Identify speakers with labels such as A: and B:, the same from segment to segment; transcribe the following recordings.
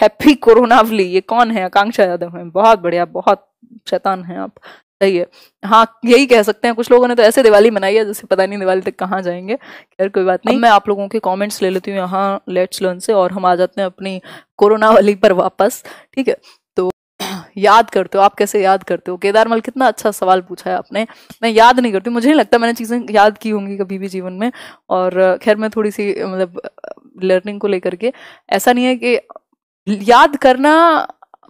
A: happy कोरोनावली ये कौन है आकांक्षा यादव है बहुत बढ़िया बहुत शैतान है आप सही है हाँ यही कह सकते हैं कुछ लोगों ने तो ऐसे दिवाली मनाई है जैसे पता नहीं दिवाली तक कहाँ जाएंगे खैर कोई बात नहीं मैं आप लोगों के कमेंट्स ले लेती हूँ यहाँ लेट्स लर्न से और हम आ जाते हैं अपनी कोरोना वाली पर वापस ठीक है तो याद करते हो आप कैसे याद करते हो केदारमल कितना अच्छा सवाल पूछा है आपने मैं याद नहीं करती मुझे नहीं लगता मैंने चीज़ें याद की होंगी कभी भी जीवन में और खैर मैं थोड़ी सी मतलब लर्निंग को लेकर के ऐसा नहीं है कि याद करना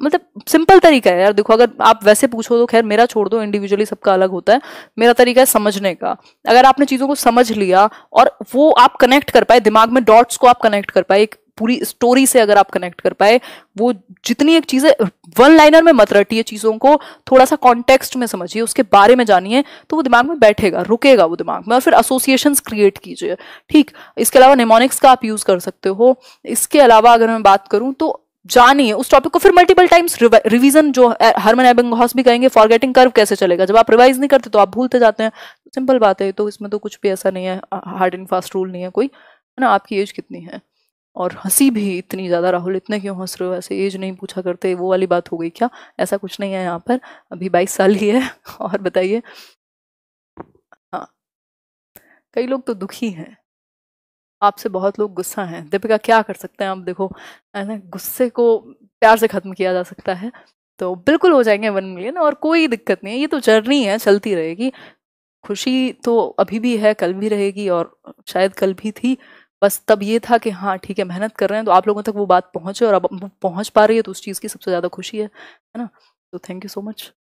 A: मतलब सिंपल तरीका है यार देखो अगर आप वैसे पूछो तो खैर मेरा छोड़ दो इंडिविजुअली सबका अलग होता है मेरा तरीका है समझने का अगर आपने चीज़ों को समझ लिया और वो आप कनेक्ट कर पाए दिमाग में डॉट्स को आप कनेक्ट कर पाए एक पूरी स्टोरी से अगर आप कनेक्ट कर पाए वो जितनी एक चीज़ें वन लाइनर में मत रटिए चीज़ों को थोड़ा सा कॉन्टेक्स्ट में समझिए उसके बारे में जानिए तो वो दिमाग में बैठेगा रुकेगा वो दिमाग में और फिर एसोसिएशन क्रिएट कीजिए ठीक इसके अलावा निमोनिक्स का आप यूज़ कर सकते हो इसके अलावा अगर मैं बात करूँ तो जानिए उस टॉपिक को फिर मल्टीपल टाइम्स रिवीजन जो हरमन एबिंगहॉस भी कहेंगे फॉरगेटिंग कर्व कैसे चलेगा जब आप रिवाइज नहीं करते तो आप भूलते जाते हैं सिंपल बात है तो इसमें तो कुछ भी ऐसा नहीं है हार्ड एंड फास्ट रूल नहीं है कोई है ना आपकी एज कितनी है और हंसी भी इतनी ज़्यादा राहुल इतने क्यों हंस रहे हो ऐसे एज नहीं पूछा करते वो वाली बात हो गई क्या ऐसा कुछ नहीं है यहाँ पर अभी बाईस साल ही है और बताइए हाँ कई लोग तो दुखी हैं आपसे बहुत लोग गुस्सा हैं दीपिका क्या कर सकते हैं आप देखो है ना गुस्से को प्यार से ख़त्म किया जा सकता है तो बिल्कुल हो जाएंगे वन मिलियन और कोई दिक्कत नहीं है ये तो जर्नी है चलती रहेगी खुशी तो अभी भी है कल भी रहेगी और शायद कल भी थी बस तब ये था कि हाँ ठीक है मेहनत कर रहे हैं तो आप लोगों तक वो बात पहुँचे
B: और अब पहुँच पा रही है तो उस चीज़ की सबसे ज़्यादा खुशी है है ना तो थैंक यू सो मच